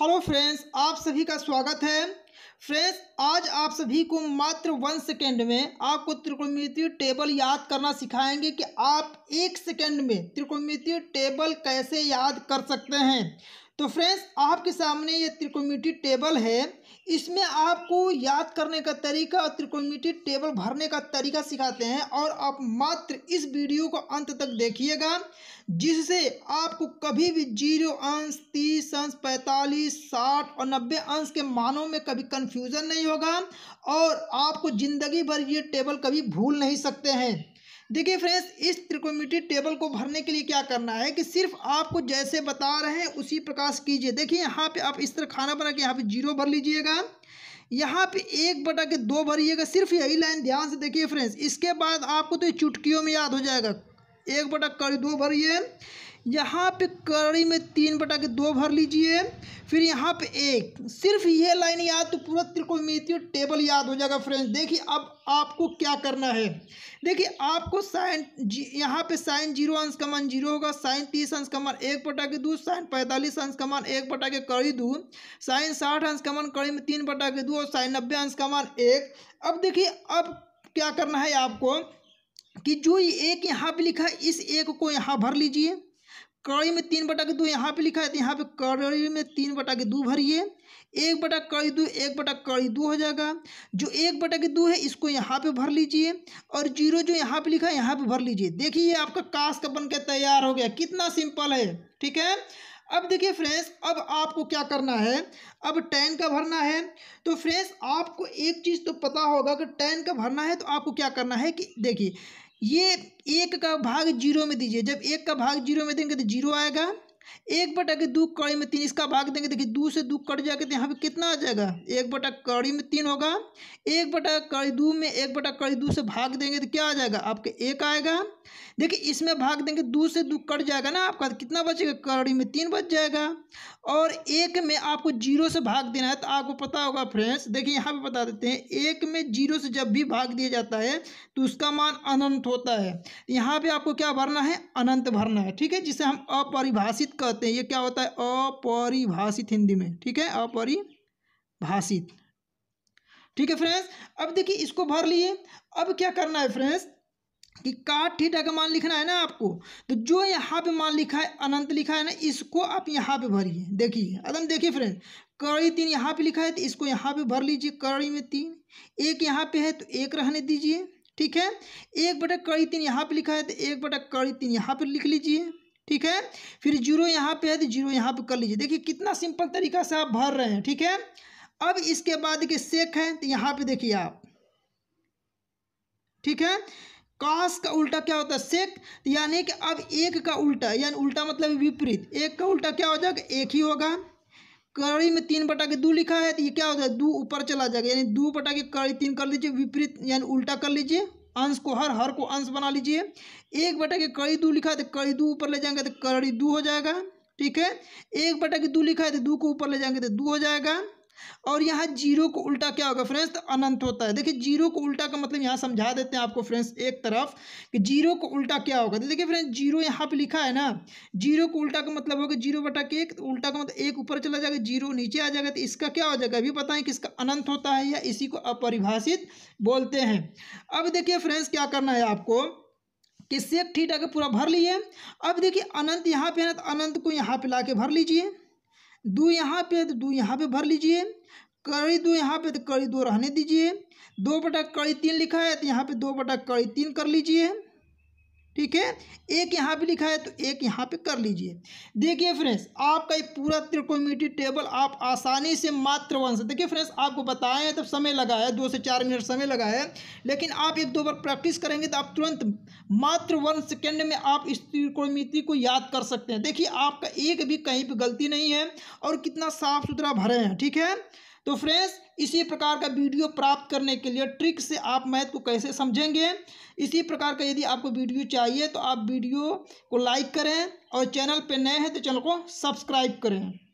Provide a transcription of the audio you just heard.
hello friends आप सभी का स्वागत है फ्रेंड्स आज आप सभी को मात्र वन सेकेंड में आपको त्रिकोणमितीय टेबल याद करना सिखाएंगे कि आप एक सेकेंड में त्रिकोणमितीय टेबल कैसे याद कर सकते हैं तो फ्रेंड्स आपके सामने ये त्रिकोणमिति टेबल है इसमें आपको याद करने का तरीका और त्रिकोणमिति टेबल भरने का तरीका सिखाते हैं और आप मात्र इस वीडियो को अंत तक देखिएगा जिससे आपको कभी भी जीरो अंश तीस अंश पैंतालीस साठ और नब्बे अंश के मानों में कभी कन्फ्यूज़न नहीं होगा और आपको ज़िंदगी भर ये टेबल कभी भूल नहीं सकते हैं देखिए फ्रेंड्स इस त्रिकोमिटी टेबल को भरने के लिए क्या करना है कि सिर्फ आपको जैसे बता रहे हैं उसी प्रकाश कीजिए देखिए यहाँ पे आप इस तरह खाना बना के यहाँ पे जीरो भर लीजिएगा यहाँ पे एक बटा के दो भरिएगा सिर्फ यही लाइन ध्यान से देखिए फ्रेंड्स इसके बाद आपको तो चुटकियों में याद हो जाएगा एक बटा कर दो भरिए यहाँ पे कड़ी में तीन बटा के दो भर लीजिए फिर यहाँ पे एक सिर्फ ये लाइन याद तो पूरा त्रिकोणमितीय टेबल याद हो जाएगा फ्रेंड्स देखिए अब आपको क्या करना है देखिए आपको साइन जी यहाँ पे साइन जीरो अंश का मान जीरो होगा साइन तीस अंश का मान एक बटा के दो साइन पैंतालीस अंश का मान एक बटा के कड़ी दो साइन साठ अंश का मान कड़ी में तीन बटा के दो और साइन नब्बे अंश का मान एक अब देखिए अब क्या करना है आपको कि जो एक यहाँ पर लिखा है इस एक को यहाँ भर लीजिए कड़ी में तीन बटा के दो यहाँ पे लिखा है तो यहाँ पे कड़ी में तीन बटा के दो भरिए एक बटा कड़ी दो एक बटा कड़ी दो हो जाएगा जो एक बटा के दो है इसको यहाँ पे भर लीजिए और जीरो जो यहाँ पे लिखा है यहाँ पे भर लीजिए देखिए आपका काश का बन के तैयार हो गया कितना सिंपल है ठीक है अब देखिए फ्रेंड्स अब आपको क्या करना है अब टेन का भरना है तो फ्रेंड्स आपको एक चीज़ तो पता होगा कि टेन का भरना है तो आपको क्या करना है कि देखिए ये एक का भाग जीरो में दीजिए जब एक का भाग जीरो में देंगे तो जीरो आएगा एक बटा के दो कड़ी में तीन इसका भाग देंगे देखिए दो से दो कट जाके तो यहाँ पे कितना आ जाएगा एक बटा कड़ी में तीन होगा एक बटा कड़ी दो में एक बटा कड़ी दो से भाग देंगे तो क्या आ जाएगा आपके एक आएगा देखिए इसमें भाग देंगे दो से दो कट जाएगा ना आपका तो कितना बचेगा कड़ी में तीन बच जाएगा और एक में आपको जीरो से भाग देना है तो आपको पता होगा फ्रेंड्स देखिए यहाँ पे बता देते हैं एक में जीरो से जब भी भाग दिया जाता है तो उसका मान अनंत होता है यहाँ पर आपको क्या भरना है अनंत भरना है ठीक है जिसे हम अपरिभाषित कहते हैं ये क्या होता है अपरिभाषित हिंदी में ठीक है अपरिभाषित ठीक है फ्रेंड्स अब देखिए इसको भर लिए अब क्या करना है फ्रेंड्स कि काट थीटा का मान लिखना है ना आपको तो जो यहाँ पे मान लिखा है अनंत लिखा है ना इसको आप यहाँ पे भरिए देखिए एकदम देखिए फ्रेंड्स कड़ी तीन यहाँ पे लिखा है तो इसको यहाँ पे भर लीजिए कड़ी में तीन एक यहाँ पे है तो एक रहने दीजिए ठीक है एक बटा कड़ी तीन यहाँ पे लिखा है तो एक बटा कड़ी तीन यहाँ पर लिख लीजिए ठीक है फिर जीरो यहाँ पे है तो जीरो यहाँ पे कर लीजिए देखिए कितना सिंपल तरीका से आप भर रहे हैं ठीक है अब इसके बाद के सेक है तो यहाँ पे देखिए आप ठीक है कास का उल्टा क्या होता है सेक तो यानी कि अब एक का उल्टा यानी उल्टा मतलब विपरीत एक का उल्टा क्या हो जाएगा एक ही होगा कड़ी में तीन बटा के दो लिखा है तो ये क्या हो जाएगा दो ऊपर चला जाएगा यानी दो बटा के कड़ी तीन कर लीजिए विपरीत यानी उल्टा कर लीजिए अंश को हर हर को अंश बना लीजिए एक बटा के कड़ी दू लिखा है तो कड़ी दू ऊपर ले जाएंगे तो कड़ी दू हो जाएगा ठीक है एक बटा के दू लिखा है तो दू को ऊपर ले जाएंगे तो दू हो जाएगा और यहाँ जीरो को उल्टा क्या होगा फ्रेंड्स तो अनंत होता है देखिए जीरो को उल्टा का मतलब यहाँ समझा देते हैं आपको फ्रेंड्स एक तरफ कि जीरो को उल्टा क्या होगा तो देखिए फ्रेंड्स जीरो यहाँ पे लिखा है ना जीरो को उल्टा का मतलब होगा जीरो बटा के एक तो उल्टा का मतलब एक ऊपर चला जाएगा जीरो नीचे आ जाएगा तो इसका क्या हो जाएगा अभी पता है कि इसका अनंत होता है या इसी को अपरिभाषित बोलते हैं अब देखिए फ्रेंड्स क्या करना है आपको कि सेक थीटा का पूरा भर लिए अब देखिए अनंत यहाँ पे है ना तो अनंत को यहाँ पे ला के भर लीजिए दो यहाँ पे तो दो यहाँ पे भर लीजिए कड़ी दो यहाँ पे तो कड़ी दो रहने दीजिए दो बटा कड़ी तीन लिखा है तो यहाँ पे दो बटा कड़ी तीन कर लीजिए ठीक है एक यहाँ पे लिखा है तो एक यहाँ पे कर लीजिए देखिए फ्रेंड्स आपका ये पूरा त्रिकोणमिति टेबल आप आसानी से मात्र वन से देखिए फ्रेंड्स आपको बताएं तब समय लगा है दो से चार मिनट समय लगा है लेकिन आप एक दो बार प्रैक्टिस करेंगे तो आप तुरंत मात्र वन सेकेंड में आप इस त्रिकोणमिति को याद कर सकते हैं देखिए आपका एक भी कहीं पर गलती नहीं है और कितना साफ सुथरा भरे हैं ठीक है तो फ्रेंड्स इसी प्रकार का वीडियो प्राप्त करने के लिए ट्रिक से आप मैथ को कैसे समझेंगे इसी प्रकार का यदि आपको वीडियो चाहिए तो आप वीडियो को लाइक करें और चैनल पर नए हैं तो चैनल को सब्सक्राइब करें